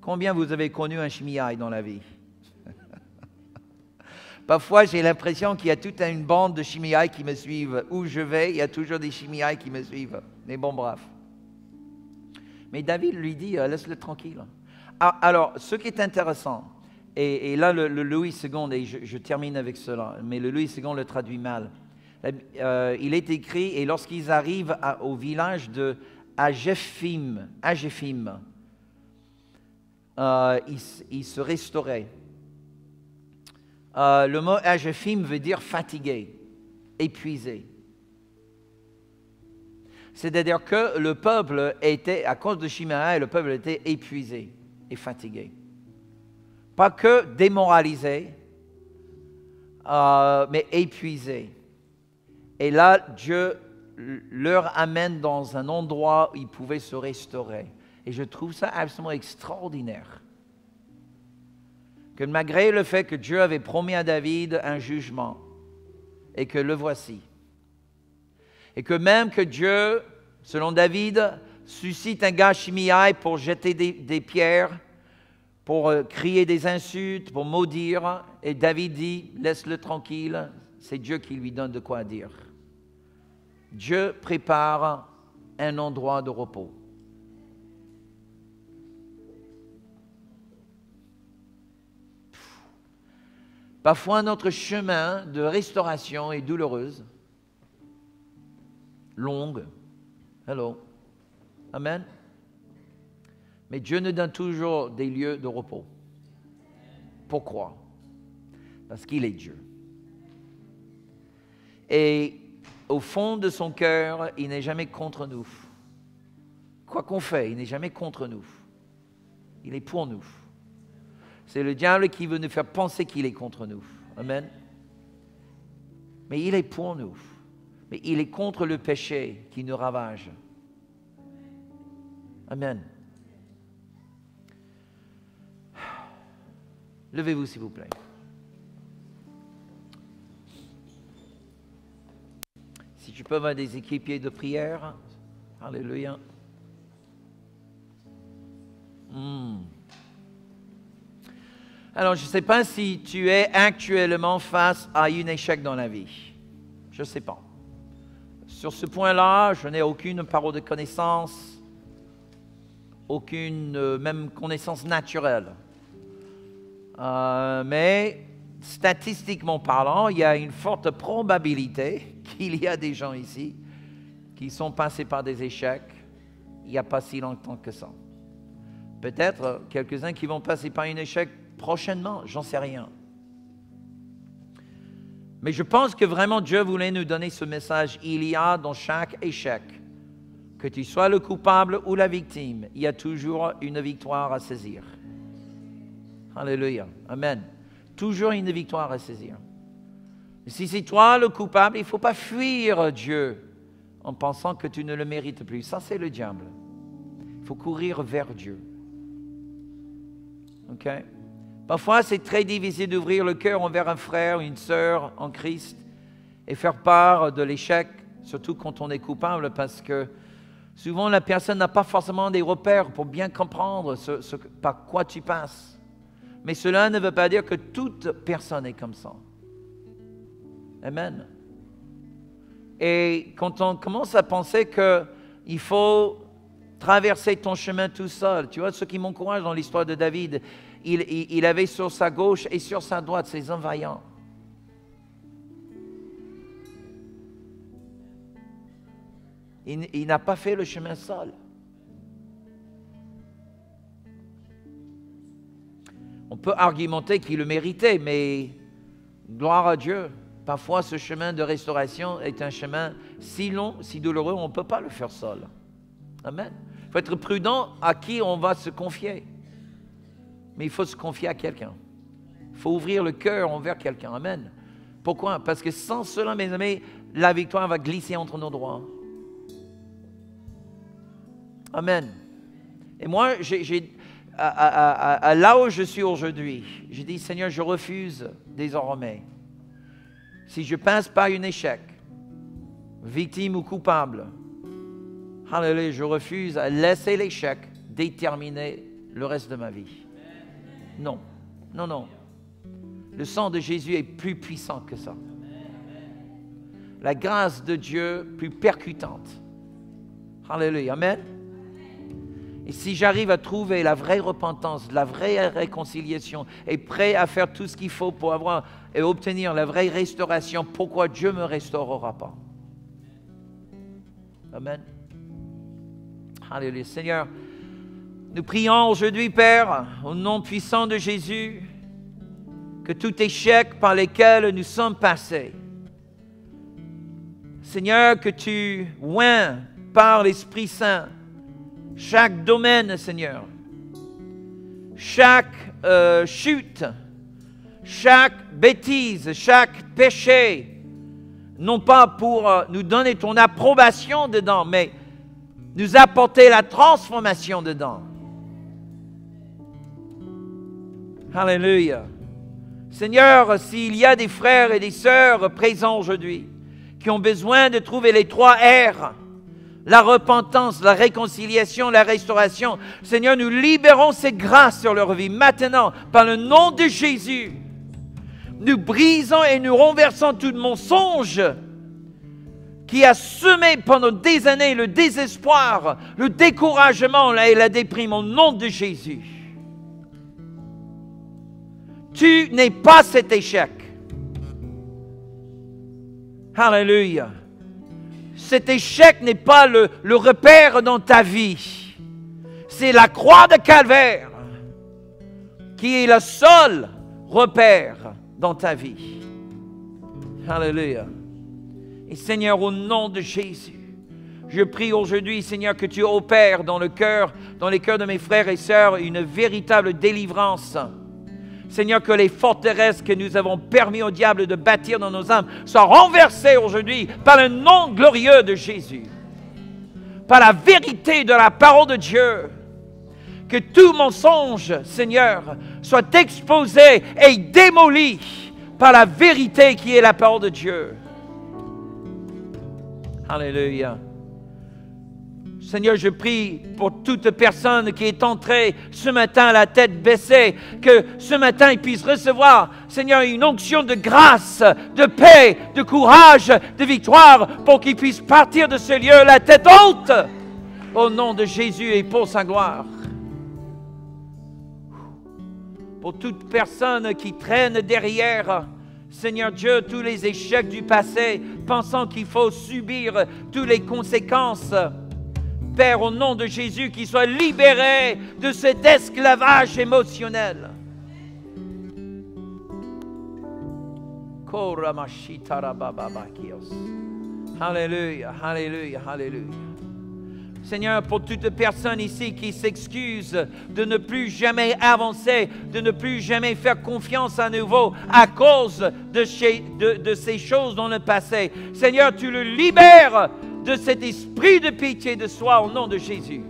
Combien vous avez connu un chimiaï dans la vie Parfois, j'ai l'impression qu'il y a toute une bande de chimiailles qui me suivent. Où je vais, il y a toujours des chimiailles qui me suivent. Mais bon, bref. Mais David lui dit, euh, laisse-le tranquille. Ah, alors, ce qui est intéressant, et, là, le, Louis II, et je, je termine avec cela, mais le Louis II le traduit mal. Euh, il est écrit, et lorsqu'ils arrivent au village de Agéphim, euh, ils, se restauraient. Euh, le mot Agéphim veut dire fatigué, épuisé. C'est-à-dire que le peuple était, à cause de Chiméra, le peuple était épuisé et fatigué. Pas que démoralisé, mais épuisé. Et là, Dieu leur amène dans un endroit où ils pouvaient se restaurer. Et je trouve ça absolument extraordinaire. Que malgré le fait que Dieu avait promis à David un jugement, et que le voici, et que même que Dieu, selon David, suscite un gars pour jeter des, pierres, pour euh, crier des insultes, pour maudire, et David dit, laisse-le tranquille, c'est Dieu qui lui donne de quoi dire. Dieu prépare un endroit de repos. Parfois, notre chemin de restauration est douloureuse, longue. Hello. Amen. Mais Dieu nous donne toujours des lieux de repos. Pourquoi Parce qu'il est Dieu. Et au fond de son cœur, il n'est jamais contre nous. Quoi qu'on fait, il n'est jamais contre nous. Il est pour nous. C'est le diable qui veut nous faire penser qu'il est contre nous. Amen. Mais il est pour nous. Mais il est contre le péché qui nous ravage. Amen. Levez-vous, s'il vous plaît. tu peux avoir des équipiers de prière. Alléluia. Hmm. Alors, je ne sais pas si tu es actuellement face à un échec dans la vie. Je ne sais pas. Sur ce point-là, je n'ai aucune parole de connaissance, aucune euh, même connaissance naturelle. Euh, mais statistiquement parlant, il y a une forte probabilité qu'il y a des gens ici qui sont passés par des échecs il n'y a pas si longtemps que ça. Peut-être quelques-uns qui vont passer par un échec prochainement, j'en sais rien. Mais je pense que vraiment Dieu voulait nous donner ce message. Il y a dans chaque échec, que tu sois le coupable ou la victime, il y a toujours une victoire à saisir. Alléluia. Amen. Toujours une victoire à saisir. Si c'est toi le coupable, il ne faut pas fuir Dieu en pensant que tu ne le mérites plus. Ça, c'est le diable. Il faut courir vers Dieu. OK Parfois, c'est très difficile d'ouvrir le cœur envers un frère ou une sœur en Christ et faire part de l'échec, surtout quand on est coupable, parce que souvent la personne n'a pas forcément des repères pour bien comprendre ce, par quoi tu passes. Mais cela ne veut pas dire que toute personne est comme ça. Amen. Et quand on commence à penser qu'il faut traverser ton chemin tout seul, tu vois, ce qui m'encourage dans l'histoire de David, il, avait sur sa gauche et sur sa droite ses envahissants. il n'a pas fait le chemin seul. On peut argumenter qu'il le méritait, mais gloire à Dieu. Parfois, ce chemin de restauration est un chemin si long, si douloureux, on ne peut pas le faire seul. Amen. Il faut être prudent à qui on va se confier. Mais il faut se confier à quelqu'un. Il faut ouvrir le cœur envers quelqu'un. Amen. Pourquoi Parce que sans cela, mes amis, la victoire va glisser entre nos droits. Amen. Et moi, j'ai à, là où je suis aujourd'hui. Je dis, Seigneur, je refuse désormais. Si je pense par un échec, victime ou coupable, Hallelujah, je refuse à laisser l'échec déterminer le reste de ma vie. Non, non, non. Le sang de Jésus est plus puissant que ça. La grâce de Dieu plus percutante. Hallelujah, Amen. Et si j'arrive à trouver la vraie repentance, la vraie réconciliation, et prêt à faire tout ce qu'il faut pour avoir et obtenir la vraie restauration, pourquoi Dieu ne me restaurera pas Amen. Alléluia. Seigneur, nous prions aujourd'hui, Père, au nom puissant de Jésus, que tout échec par lequel nous sommes passés, Seigneur, que tu oins par l'Esprit Saint chaque domaine, Seigneur, chaque euh, chute, chaque bêtise, chaque péché, non pas pour euh, nous donner ton approbation dedans, mais nous apporter la transformation dedans. Alléluia. Seigneur, s'il y a des frères et des sœurs présents aujourd'hui qui ont besoin de trouver les trois R, la repentance, la réconciliation, la restauration. Seigneur, nous libérons ces grâces sur leur vie maintenant par le nom de Jésus. Nous brisons et nous renversons tout mensonge qui a semé pendant des années le désespoir, le découragement et la déprime au nom de Jésus. Tu n'es pas cet échec. Hallelujah cet échec n'est pas le, repère dans ta vie. C'est la croix de Calvaire qui est le seul repère dans ta vie. Alléluia. Et Seigneur, au nom de Jésus, je prie aujourd'hui, Seigneur, que tu opères dans le cœur, dans les cœurs de mes frères et sœurs, une véritable délivrance Seigneur, que les forteresses que nous avons permis au diable de bâtir dans nos âmes soient renversées aujourd'hui par le nom glorieux de Jésus, par la vérité de la parole de Dieu. Que tout mensonge, Seigneur, soit exposé et démoli par la vérité qui est la parole de Dieu. Alléluia. Seigneur, je prie pour toute personne qui est entrée ce matin la tête baissée, que ce matin ils puissent recevoir, Seigneur, une onction de grâce, de paix, de courage, de victoire, pour qu'ils puissent partir de ce lieu la tête haute, au nom de Jésus et pour sa gloire. Pour toute personne qui traîne derrière, Seigneur Dieu, tous les échecs du passé, pensant qu'il faut subir toutes les conséquences, Père, au nom de Jésus, qu'il soit libéré de cet esclavage émotionnel. Alléluia, alléluia, alléluia. Seigneur, pour toute personne ici qui s'excuse de ne plus jamais avancer, de ne plus jamais faire confiance à nouveau à cause de ces choses dans le passé, Seigneur, tu le libères de cet esprit de pitié de soi au nom de Jésus.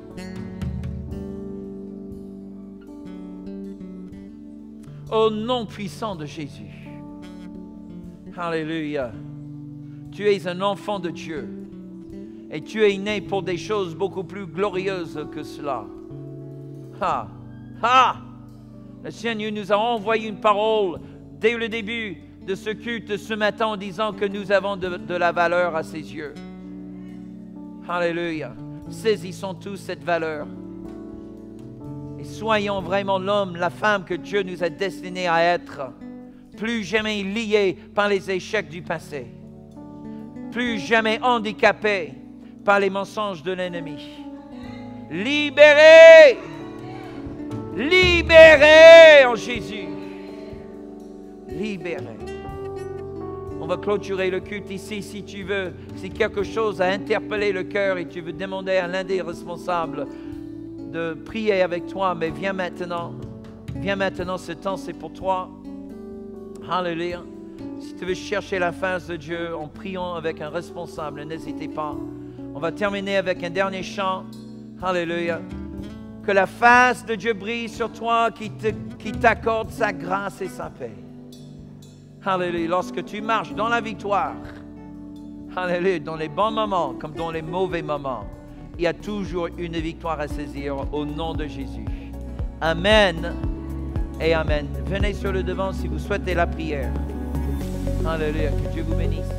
Au nom puissant de Jésus. Alléluia. Tu es un enfant de Dieu et tu es né pour des choses beaucoup plus glorieuses que cela. Ha! Ha! Le Seigneur nous a envoyé une parole dès le début de ce culte ce matin en disant que nous avons de la valeur à ses yeux. Alléluia. Saisissons tous cette valeur. Et soyons vraiment l'homme, la femme que Dieu nous a destinés à être. Plus jamais liés par les échecs du passé. Plus jamais handicapés par les mensonges de l'ennemi. Libérés. Libérés en Jésus. Libérés. On va clôturer le culte ici si tu veux. Si quelque chose a interpellé le cœur et tu veux demander à l'un des responsables de prier avec toi, mais viens maintenant. Viens maintenant, ce temps c'est pour toi. Alléluia. Si tu veux chercher la face de Dieu en priant avec un responsable, n'hésitez pas. On va terminer avec un dernier chant. Alléluia. Que la face de Dieu brille sur toi, qui t'accorde qui sa grâce et sa paix. Alléluia. Lorsque tu marches dans la victoire, Alléluia, dans les bons moments comme dans les mauvais moments, il y a toujours une victoire à saisir au nom de Jésus. Amen et Amen. Venez sur le devant si vous souhaitez la prière. Alléluia. Que Dieu vous bénisse.